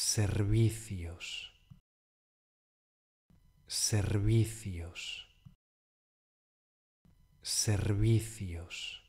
servicios, servicios, servicios.